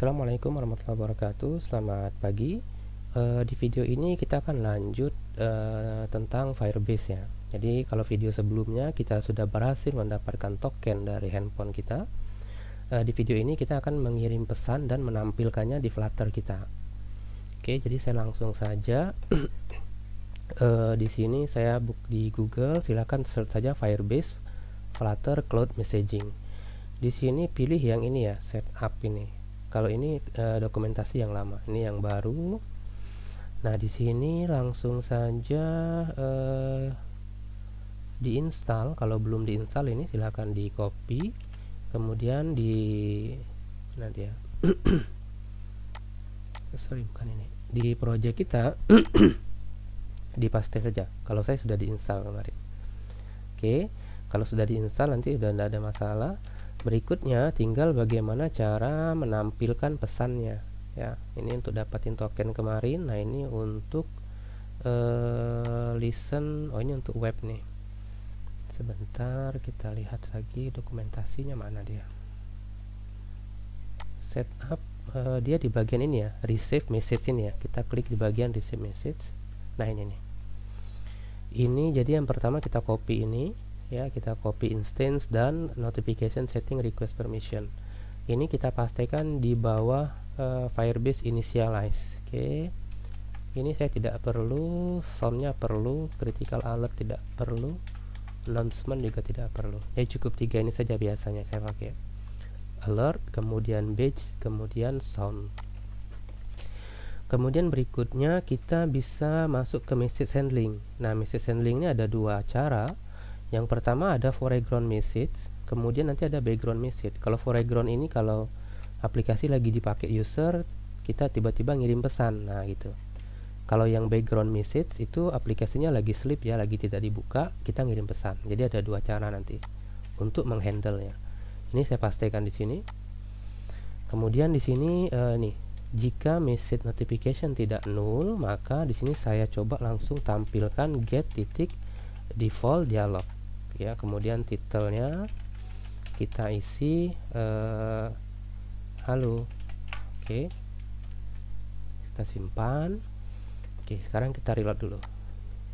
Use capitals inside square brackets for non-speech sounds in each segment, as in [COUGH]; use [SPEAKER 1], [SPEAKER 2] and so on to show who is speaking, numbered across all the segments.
[SPEAKER 1] Assalamualaikum warahmatullahi wabarakatuh. Selamat pagi. Uh, di video ini kita akan lanjut uh, tentang Firebase ya. Jadi kalau video sebelumnya kita sudah berhasil mendapatkan token dari handphone kita. Uh, di video ini kita akan mengirim pesan dan menampilkannya di Flutter kita. Oke, jadi saya langsung saja uh, [CLEARS THROAT] di sini saya book di Google. Silahkan search saja Firebase Flutter Cloud Messaging. Di sini pilih yang ini ya, setup ini kalau ini e, dokumentasi yang lama, ini yang baru. Nah, di sini langsung saja e, diinstal. Kalau belum diinstal ini silahkan di copy, kemudian di nanti ya. [CLEARS THROAT] Sorry, bukan ini. Di project kita [CLEARS THROAT] di paste saja. Kalau saya sudah diinstal kemarin. Oke, okay. kalau sudah diinstal nanti udah tidak ada masalah Berikutnya tinggal bagaimana cara menampilkan pesannya ya. Ini untuk dapatin token kemarin. Nah, ini untuk uh, listen. Oh, ini untuk web nih. Sebentar kita lihat lagi dokumentasinya mana dia. Setup uh, dia di bagian ini ya, receive message ini ya. Kita klik di bagian receive message. Nah, ini nih. Ini jadi yang pertama kita copy ini ya kita copy instance dan notification setting request permission ini kita pastikan di bawah uh, Firebase initialize oke okay. ini saya tidak perlu soundnya perlu critical alert tidak perlu announcement juga tidak perlu ya cukup tiga ini saja biasanya saya pakai alert kemudian badge kemudian sound Kemudian berikutnya kita bisa masuk ke message handling. Nah, message handling ini ada dua cara yang pertama ada foreground message, kemudian nanti ada background message. Kalau foreground ini kalau aplikasi lagi dipakai user, kita tiba-tiba ngirim pesan. Nah, gitu. Kalau yang background message itu aplikasinya lagi sleep ya, lagi tidak dibuka, kita ngirim pesan. Jadi ada dua cara nanti untuk menghandle-nya. Ini saya pastikan di sini. Kemudian di sini uh, nih, jika message notification tidak null, maka di sini saya coba langsung tampilkan get titik default dialog ya kemudian titelnya kita isi uh, halo oke okay. kita simpan oke okay, sekarang kita reload dulu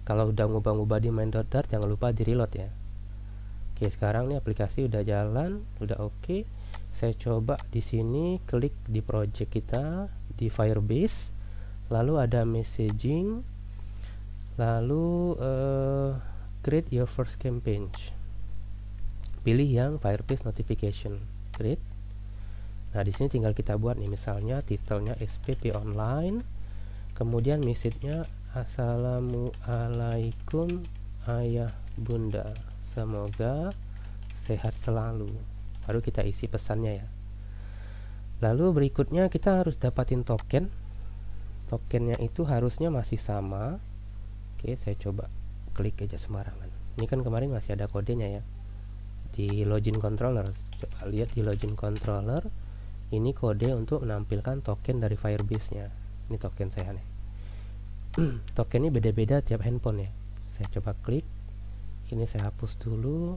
[SPEAKER 1] kalau udah ngubah-ngubah di main dotter jangan lupa di reload ya oke okay, sekarang nih aplikasi udah jalan udah oke okay. saya coba di sini klik di project kita di firebase lalu ada messaging lalu uh, create your first campaign pilih yang Firebase notification create nah di sini tinggal kita buat nih misalnya titelnya SPP online kemudian message-nya Assalamualaikum ayah bunda semoga sehat selalu baru kita isi pesannya ya lalu berikutnya kita harus dapatin token tokennya itu harusnya masih sama oke saya coba klik aja sembarangan ini kan kemarin masih ada kodenya ya di login controller coba lihat di login controller ini kode untuk menampilkan token dari Firebase nya ini token saya nih [CLEARS THROAT] Token ini beda-beda tiap handphone ya saya coba klik ini saya hapus dulu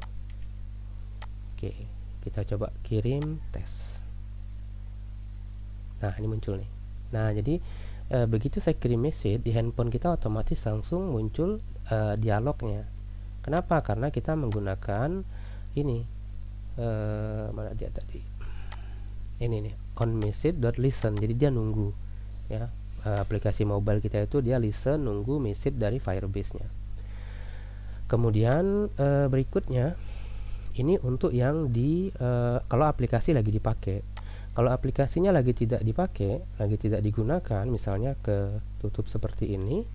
[SPEAKER 1] oke kita coba kirim tes nah ini muncul nih nah jadi e, begitu saya kirim message di handphone kita otomatis langsung muncul e, dialognya kenapa karena kita menggunakan ini e, mana dia tadi ini nih on message dot listen jadi dia nunggu ya e, aplikasi mobile kita itu dia listen nunggu message dari Firebase nya kemudian e, berikutnya ini untuk yang di e, kalau aplikasi lagi dipakai kalau aplikasinya lagi tidak dipakai, lagi tidak digunakan, misalnya ketutup seperti ini,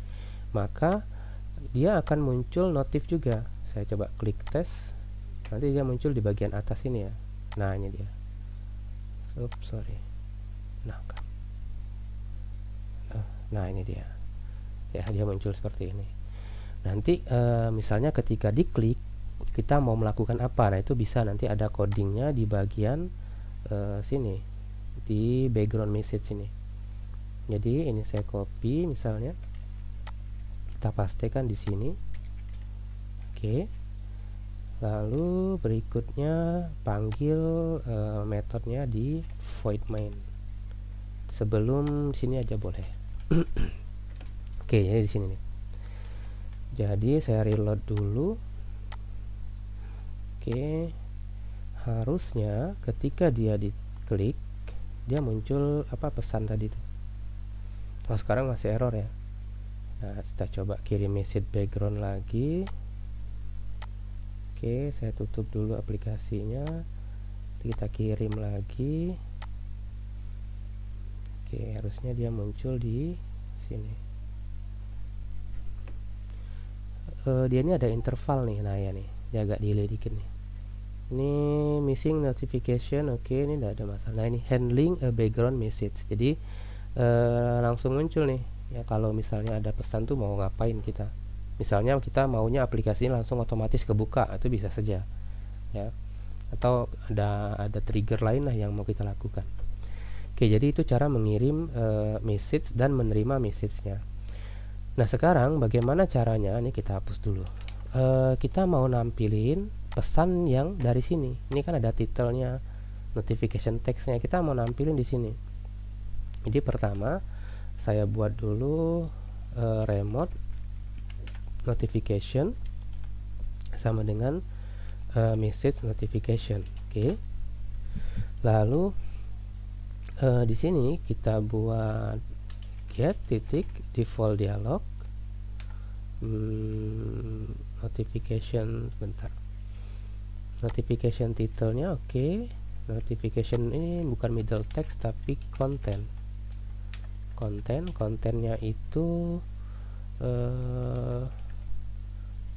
[SPEAKER 1] maka dia akan muncul notif juga. Saya coba klik tes, nanti dia muncul di bagian atas ini ya. Nah ini dia. Oops, sorry. Nah, eh, nah ini dia. Ya dia muncul seperti ini. Nanti e, misalnya ketika diklik kita mau melakukan apa, nah itu bisa nanti ada codingnya di bagian Eh, sini di background message ini jadi ini saya copy misalnya kita pastikan di sini oke lalu berikutnya panggil uh, metodenya di void main sebelum sini aja boleh [CLEARS THROAT] oke ya jadi di sini nih jadi saya reload dulu oke okay harusnya ketika dia diklik dia muncul apa pesan tadi tuh oh sekarang masih error ya nah kita coba kirim message background lagi oke saya tutup dulu aplikasinya kita kirim lagi oke harusnya dia muncul di sini uh, dia ini ada interval nih nah ya nih dia agak delay dikit nih ini missing notification oke okay, ini tidak ada masalah nah ini handling a eh, background message jadi uh, langsung muncul nih ya kalau misalnya ada pesan tuh mau ngapain kita misalnya kita maunya aplikasi langsung otomatis kebuka itu bisa saja ya atau ada ada trigger lain lah yang mau kita lakukan oke jadi itu cara mengirim e, message dan menerima message-nya nah sekarang bagaimana caranya ini kita hapus dulu e, kita mau nampilin pesan yang dari sini ini kan ada titelnya notification textnya kita mau nampilin di sini jadi pertama saya buat dulu uh, remote notification sama dengan uh, message notification oke okay. lalu uh, di sini kita buat get titik default dialog hmm, notification bentar notification title oke okay. notification ini bukan middle text tapi konten konten kontennya itu uh,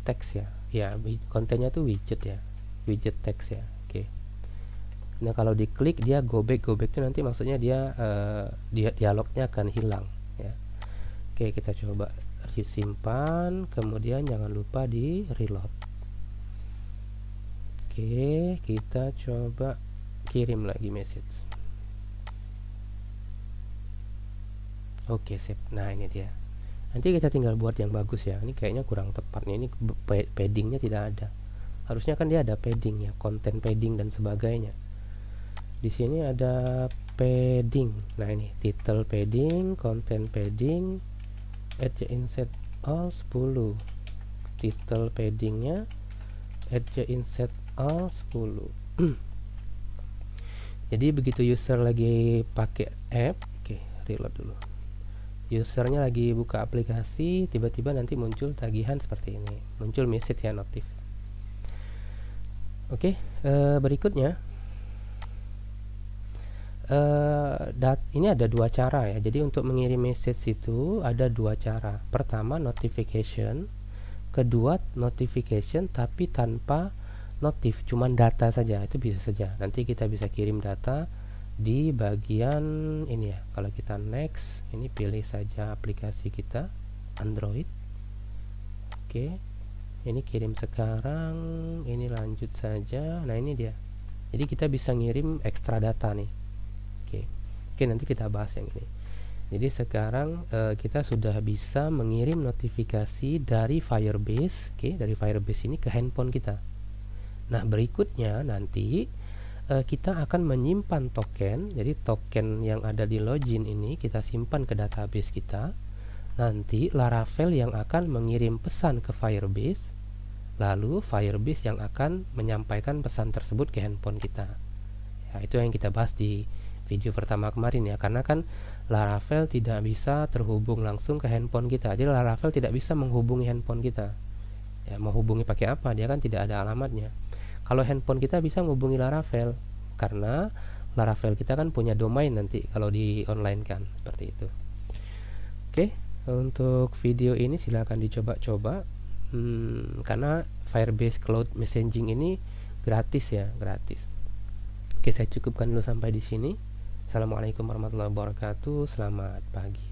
[SPEAKER 1] teks ya ya kontennya tuh widget ya widget teks ya oke okay. nah kalau diklik dia go back go back tuh nanti maksudnya dia uh, dia dialognya akan hilang ya oke okay, kita coba simpan kemudian jangan lupa di reload Oke, kita coba kirim lagi message. Oke, sip. Nah, ini dia. Nanti kita tinggal buat yang bagus ya. Ini kayaknya kurang tepat nih. Ini paddingnya tidak ada. Harusnya kan dia ada padding ya, konten padding dan sebagainya. Di sini ada padding. Nah, ini title padding, konten padding, add inset all 10. Title paddingnya add inset A10 [CLEARS THROAT] jadi begitu user lagi pakai app oke okay, reload dulu usernya lagi buka aplikasi tiba-tiba nanti muncul tagihan seperti ini muncul message ya notif oke okay, eh, berikutnya Uh, dat ini ada dua cara ya. Jadi untuk mengirim message itu ada dua cara. Pertama notification, kedua notification tapi tanpa Notif, cuman data saja itu bisa saja nanti kita bisa kirim data di bagian ini ya kalau kita next ini pilih saja aplikasi kita Android oke ini kirim sekarang ini lanjut saja nah ini dia jadi kita bisa ngirim ekstra data nih oke oke nanti kita bahas yang ini jadi sekarang e, kita sudah bisa mengirim notifikasi dari Firebase oke dari Firebase ini ke handphone kita Nah, berikutnya nanti uh, kita akan menyimpan token. Jadi token yang ada di login ini kita simpan ke database kita. Nanti Laravel yang akan mengirim pesan ke Firebase. Lalu Firebase yang akan menyampaikan pesan tersebut ke handphone kita. Ya, itu yang kita bahas di video pertama kemarin ya karena kan Laravel tidak bisa terhubung langsung ke handphone kita jadi Laravel tidak bisa menghubungi handphone kita ya mau pakai apa dia kan tidak ada alamatnya kalau handphone kita bisa menghubungi Laravel karena Laravel kita kan punya domain nanti kalau di online kan seperti itu. Oke, untuk video ini silahkan dicoba-coba hmm, karena Firebase Cloud Messaging ini gratis ya, gratis. Oke, saya cukupkan dulu sampai di sini. Assalamualaikum warahmatullahi wabarakatuh. Selamat pagi.